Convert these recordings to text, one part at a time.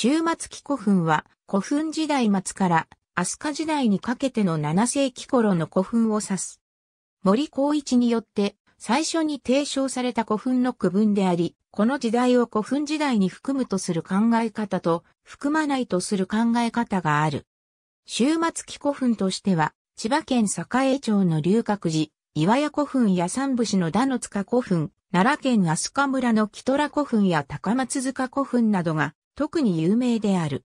終末期古墳は古墳時代末から飛鳥時代にかけての7世紀頃の古墳を指す。森光一によって最初に提唱された古墳の区分であり、この時代を古墳時代に含むとする考え方と含まないとする考え方がある。終末期古墳としては、千葉県栄町の龍角寺、岩屋古墳や三部市の田の塚古墳、奈良県飛鳥村の木虎古墳や高松塚古墳などが特に有名である。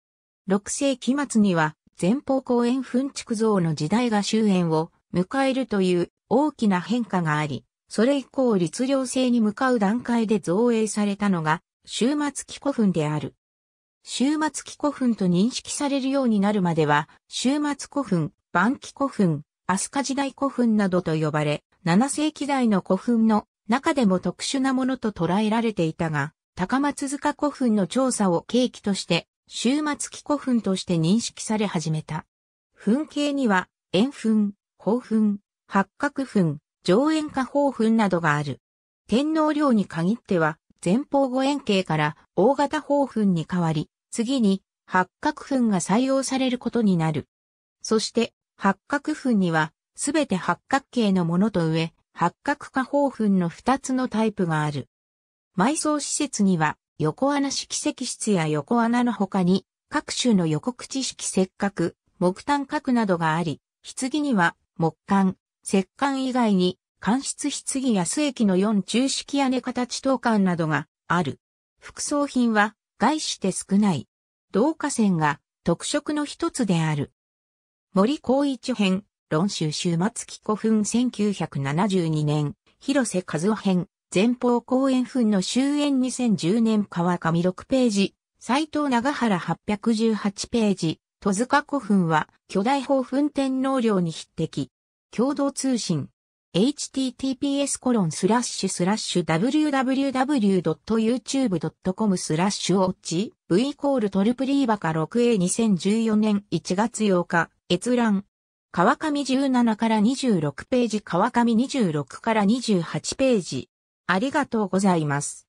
6世紀末には前方後円墳築造の時代が終焉を迎えるという大きな変化があり、それ以降律令制に向かう段階で造営されたのが、終末期古墳である。終末期古墳と認識されるようになるまでは、終末古墳、晩期古墳、飛鳥時代古墳などと呼ばれ、7世紀代の古墳の中でも特殊なものと捉えられていたが、高松塚古墳の調査を契機として、終末期古墳として認識され始めた。墳形には、円墳、宝墳、八角墳、上円下方墳などがある。天皇陵に限っては、前方五円形から大型方墳に変わり、次に八角墳が採用されることになる。そして、八角墳には、すべて八角形のものと上、八角下方墳の二つのタイプがある。埋葬施設には、横穴式石室や横穴の他に、各種の横口式石角、木炭核などがあり、棺には、木管、石管以外に、間室棺や須液の四中式屋根形等間などがある。副葬品は、外して少ない。同化線が特色の一つである。森光一編、論集終末期古墳1972年、広瀬和夫編、前方後円墳の終焉2010年川上6ページ、斎藤長原818ページ、戸塚古墳は巨大宝墳天皇陵に匹敵。共同通信。https コロンスラッシュスラッシュ www.youtube.com スラッシュオッチ v イコールトルプリーバカ 6A2014 年1月8日閲覧川上17から26ページ川上26から28ページありがとうございます。